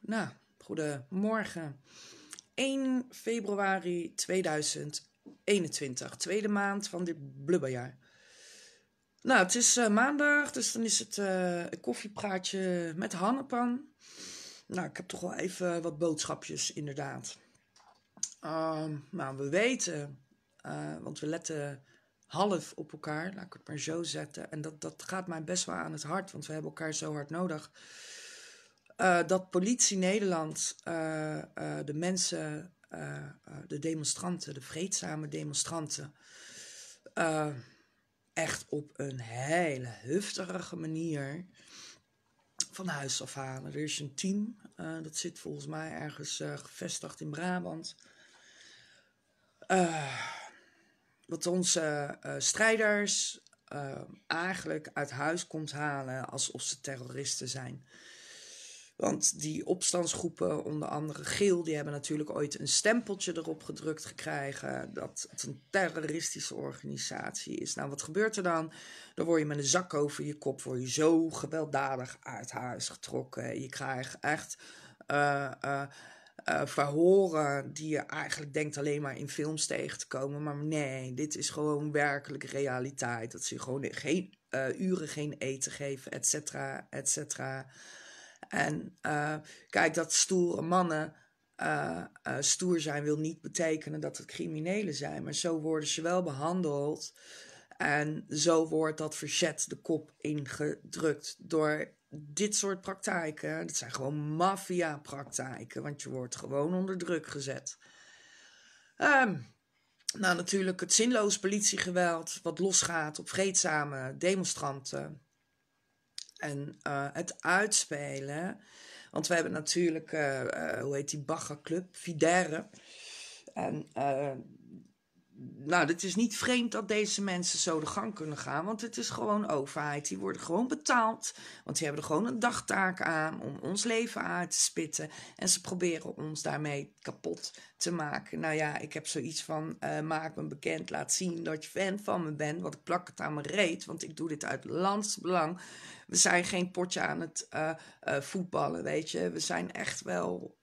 Nou, goedemorgen. 1 februari 2021, tweede maand van dit blubberjaar. Nou, het is eh, maandag, dus dan is het eh, een koffiepraatje met Hannepan. Nou, ik heb toch wel even wat boodschapjes, inderdaad. Um, nou, we weten, eh, want we letten half op elkaar, laat ik het maar zo zetten. En dat, dat gaat mij best wel aan het hart, want we hebben elkaar zo hard nodig. Eh, dat politie Nederland eh, eh, de mensen, de demonstranten, de vreedzame demonstranten, echt op een hele heftige manier van huis afhalen. Er is een team, dat zit volgens mij ergens gevestigd in Brabant. Eh wat onze eh, strijders eh, eigenlijk uit huis komt halen alsof ze terroristen zijn. Want die opstandsgroepen, onder andere Geel, die hebben natuurlijk ooit een stempeltje erop gedrukt gekregen dat het een terroristische organisatie is. Nou, wat gebeurt er dan? Dan word je met een zak over je kop, word je zo gewelddadig uit huis getrokken. Je krijgt echt eh, eh, verhoren die je eigenlijk denkt alleen maar in films tegen te komen. Maar nee, dit is gewoon werkelijk realiteit. Dat ze gewoon geen eh, uren geen eten geven, et cetera, et cetera. En eh, kijk, dat stoere mannen stoer zijn wil niet betekenen dat het criminelen zijn. Maar zo worden ze wel behandeld. En zo wordt dat verzet de kop ingedrukt door dit soort praktijken, dat zijn gewoon maffia-praktijken, want je wordt gewoon onder druk gezet. Um, nou, natuurlijk het zinloos politiegeweld, wat losgaat op vreedzame demonstranten. En eh, het uitspelen. Want we hebben natuurlijk, eh, eh, hoe heet die Bagger Club? En En nou, het is niet vreemd dat deze mensen zo de gang kunnen gaan, want het is gewoon overheid. Die worden gewoon betaald, want die hebben er gewoon een dagtaak aan om ons leven uit te spitten. En ze proberen ons daarmee kapot te maken. Nou ja, ik heb zoiets van, eh, maak me bekend, laat zien dat je fan van me bent, want ik plak het aan mijn reet, want ik doe dit uit landsbelang. We zijn geen potje aan het eh, eh, voetballen, weet je. We zijn echt wel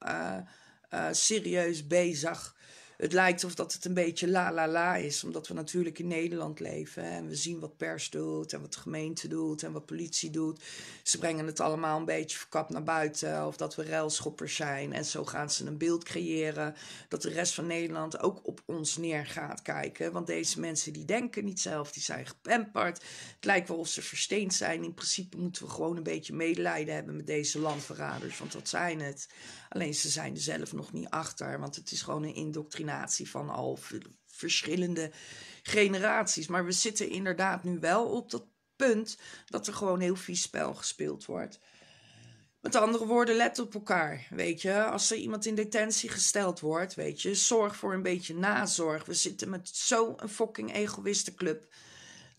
serieus bezig het lijkt of dat het een beetje la la la is, omdat we natuurlijk in Nederland leven en we zien wat pers doet en wat de gemeente doet en wat politie doet. Ze brengen het allemaal een beetje verkapt naar buiten of dat we ruilschoppers zijn en zo gaan ze een beeld creëren dat de rest van Nederland ook op ons neer gaat kijken. Want deze mensen die denken niet zelf, die zijn gepemperd. Het lijkt wel of ze versteend zijn. In principe moeten we gewoon een beetje medelijden hebben met deze landverraders, want dat zijn het. Alleen ze zijn er zelf nog niet achter, want het is gewoon een indoctrinatie van al verschillende generaties. Maar we zitten inderdaad nu wel op dat punt dat er gewoon heel vies spel gespeeld wordt. Met andere woorden, let op elkaar, weet je. Als er iemand in detentie gesteld wordt, weet je, zorg voor een beetje nazorg. We zitten met zo'n fucking egoïste club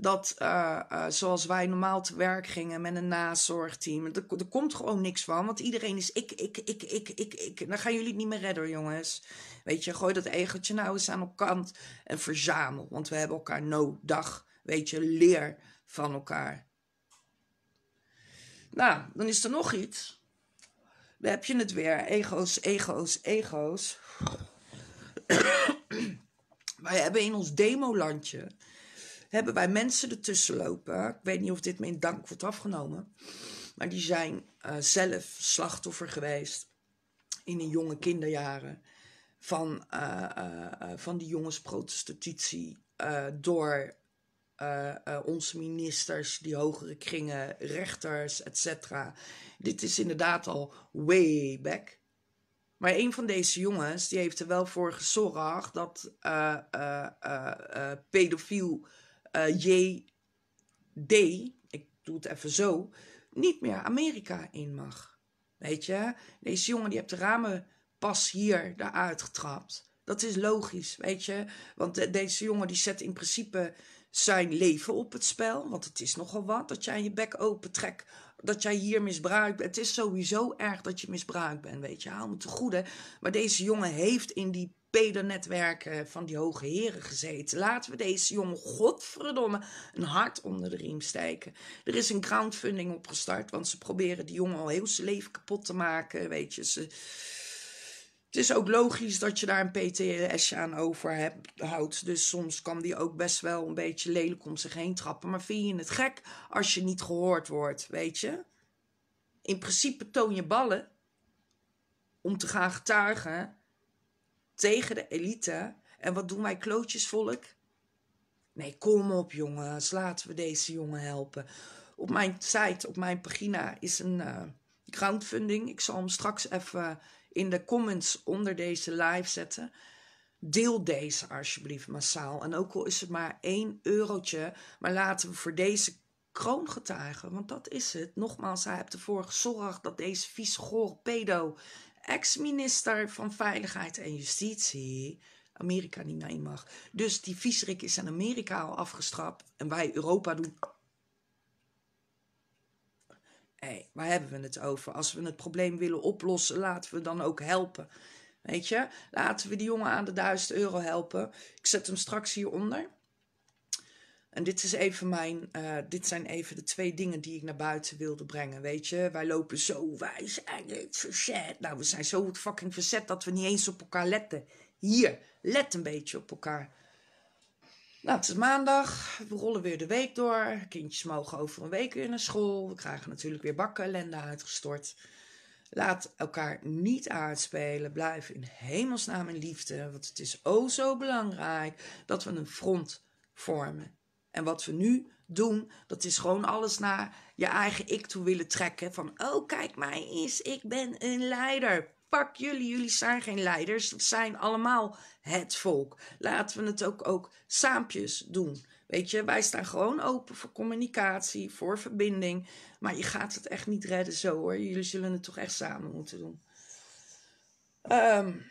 dat eh, eh, zoals wij normaal te werk gingen met een nazorgteam, er, er komt gewoon niks van. Want iedereen is ik, ik, ik, ik, ik, ik. Dan gaan jullie het niet meer redden, jongens. Weet je, gooi dat egeltje nou eens aan elkaar kant en verzamel. Want we hebben elkaar dag. Weet je, leer van elkaar. Nou, dan is er nog iets. Dan heb je het weer. Ego's, ego's, ego's. Wij hebben in ons demolandje hebben wij mensen ertussen lopen. Ik weet niet of dit me in dank wordt afgenomen. Maar die zijn eh, zelf slachtoffer geweest in hun jonge kinderjaren. Van, uh, uh, van die jongensprotestatie door onze ministers, die hogere kringen, rechters, etc. Dit is inderdaad al way back. Maar een van deze jongens die heeft er wel voor gezorgd dat pedofiel eh, JD, ik doe het even zo, niet meer Amerika in mag. Weet je, deze jongen die heeft de ramen pas hier eruit getrapt. Dat is logisch, weet je. Want deze jongen die zet in principe zijn leven op het spel. Want het is nogal wat dat jij je bek open trekt. Dat jij hier misbruikt bent. Het is sowieso erg dat je misbruikt bent, weet je. Haal me te goede. Maar deze jongen heeft in die pedernetwerken van die hoge heren gezeten. Laten we deze jongen, godverdomme, een hart onder de riem steken. Er is een crowdfunding opgestart, want ze proberen die jongen al heel zijn leven kapot te maken. Weet je, ze... Het is ook logisch dat je daar een PTSD aan over hebt, houdt. Dus soms kan die ook best wel een beetje lelijk om zich heen trappen. Maar vind je het gek als je niet gehoord wordt, weet je? In principe toon je ballen om te gaan getuigen tegen de elite. En wat doen wij klootjesvolk? Nee, kom op jongens, laten we deze jongen helpen. Op mijn site, op mijn pagina is een uh, crowdfunding. Ik zal hem straks even in de comments onder deze live zetten. Deel deze alsjeblieft massaal. En ook al is het maar één eurotje, maar laten we voor deze kroongetuigen, want dat is het. Nogmaals, hij heeft ervoor gezorgd dat deze vieze, pedo ex-minister van Veiligheid en Justitie. Amerika niet mij mag. Dus die Vieserik is aan Amerika al afgestrapt. En wij Europa doen... Hé, hey, waar hebben we het over? Als we het probleem willen oplossen, laten we dan ook helpen. Weet je, laten we die jongen aan de 1000 euro helpen. Ik zet hem straks hieronder. En dit, is even mijn, eh, dit zijn even de twee dingen die ik naar buiten wilde brengen. Weet je, wij lopen zo wijs en verzet. Nou, we zijn zo fucking verzet dat we niet eens op elkaar letten. Hier, let een beetje op elkaar. Nou, het is maandag. We rollen weer de week door. Kindjes mogen over een week weer naar school. We krijgen natuurlijk weer bakken uitgestort. Laat elkaar niet aardspelen. Blijf in hemelsnaam in liefde. Want het is o zo belangrijk dat we een front vormen en wat we nu doen, dat is gewoon alles naar je eigen ik toe willen trekken. Van, oh kijk mij eens, ik ben een leider. Pak jullie, jullie zijn geen leiders. Dat zijn allemaal het volk. Laten we het ook, ook saampjes doen. Weet je, wij staan gewoon open voor communicatie, voor verbinding. Maar je gaat het echt niet redden zo hoor. Jullie zullen het toch echt samen moeten doen. Um,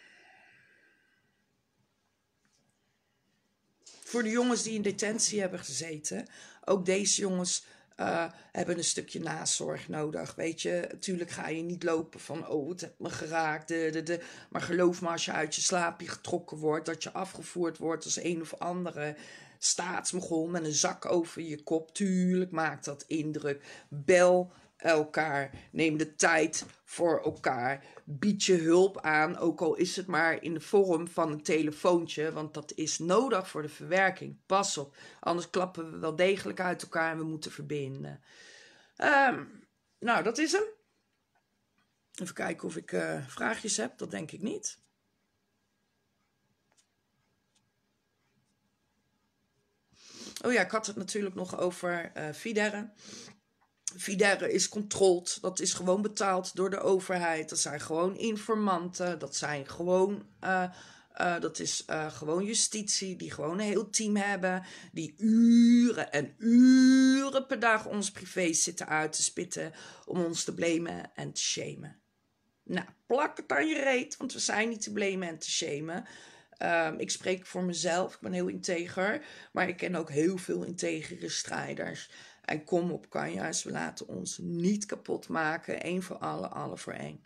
voor de jongens die in detentie hebben gezeten. Ook deze jongens eh, hebben een stukje nazorg nodig. Weet je, natuurlijk ga je niet lopen van, oh, het heeft me geraakt. De, de, de. Maar geloof me, als je uit je slaapje getrokken wordt, dat je afgevoerd wordt als een of andere staatsmogol met een zak over je kop. Tuurlijk maakt dat indruk. Bel elkaar. Neem de tijd voor elkaar. Bied je hulp aan, ook al is het maar in de vorm van een telefoontje, want dat is nodig voor de verwerking. Pas op, anders klappen we wel degelijk uit elkaar en we moeten verbinden. Ehm, nou, dat is hem. Even kijken of ik uh, vraagjes heb, dat denk ik niet. Oh ja, ik had het natuurlijk nog over uh, Fideren. Videre is controlled. Dat is gewoon betaald door de overheid. Dat zijn gewoon informanten. Dat zijn gewoon. Eh, eh, dat is eh, gewoon justitie, die gewoon een heel team hebben. Die uren en uren per dag ons privé zitten uit te spitten. Om ons te blamen en te shamen. Nou, plak het aan je reet, want we zijn niet te blamen en te shamen. Ehm, ik spreek voor mezelf, ik ben heel integer. Maar ik ken ook heel veel integere strijders. En kom op Kanjas, we laten ons niet kapot maken, één voor alle, alle voor één.